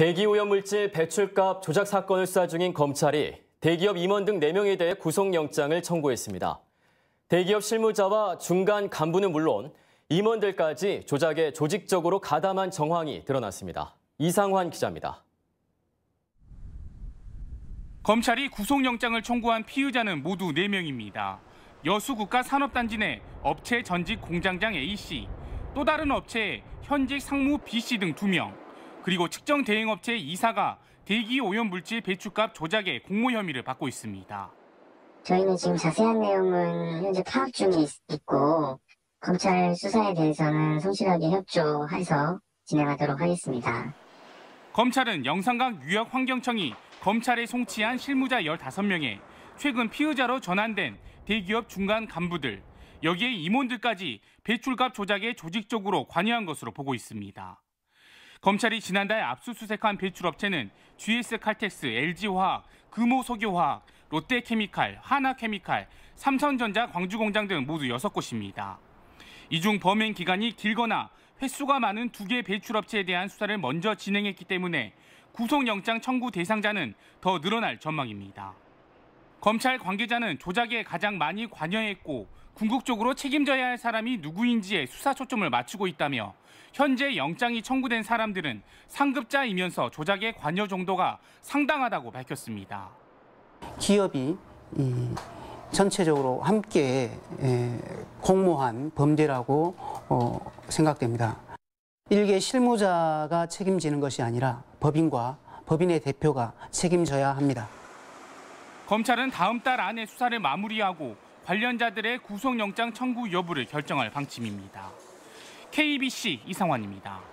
대기오염물질 배출값 조작 사건을 수사 중인 검찰이 대기업 임원 등 4명에 대해 구속영장을 청구했습니다. 대기업 실무자와 중간 간부는 물론 임원들까지 조작에 조직적으로 가담한 정황이 드러났습니다. 이상환 기자입니다. 검찰이 구속영장을 청구한 피의자는 모두 4명입니다. 여수국가 산업단지 내 업체 전직 공장장 A씨, 또 다른 업체 현직 상무 B씨 등 2명, 그리고 측정 대행업체 이사가 대기 오염물질 배출값 조작의 공모 혐의를 받고 있습니다. 저희는 지금 자세한 내용은 현재 파악 중에 있고 검찰 수사에 대해서는 성실하게 협조해서 진행하도록 하겠습니다. 검찰은 영산강 유역 환경청이 검찰에 송치한 실무자 15명에 최근 피의자로 전환된 대기업 중간 간부들, 여기에 임원들까지 배출값 조작에 조직적으로 관여한 것으로 보고 있습니다. 검찰이 지난달 압수수색한 배출업체는 GS칼텍스, LG화학, 금호석유화학, 롯데케미칼, 하나케미칼, 삼성전자 광주공장 등 모두 6곳입니다. 이 중 범행 기간이 길거나 횟수가 많은 두 개 배출업체에 대한 수사를 먼저 진행했기 때문에 구속영장 청구 대상자는 더 늘어날 전망입니다. 검찰 관계자는 조작에 가장 많이 관여했고 궁극적으로 책임져야 할 사람이 누구인지에 수사 초점을 맞추고 있다며 현재 영장이 청구된 사람들은 상급자이면서 조작의 관여 정도가 상당하다고 밝혔습니다. 기업이 전체적으로 함께 예, 공모한 범죄라고 어, 생각됩니다. 일개 실무자가 책임지는 것이 아니라 법인과 법인의 대표가 책임져야 합니다. 검찰은 다음 달 안에 수사를 마무리하고 관련자들의 구속영장 청구 여부를 결정할 방침입니다. KBC 이상환입니다.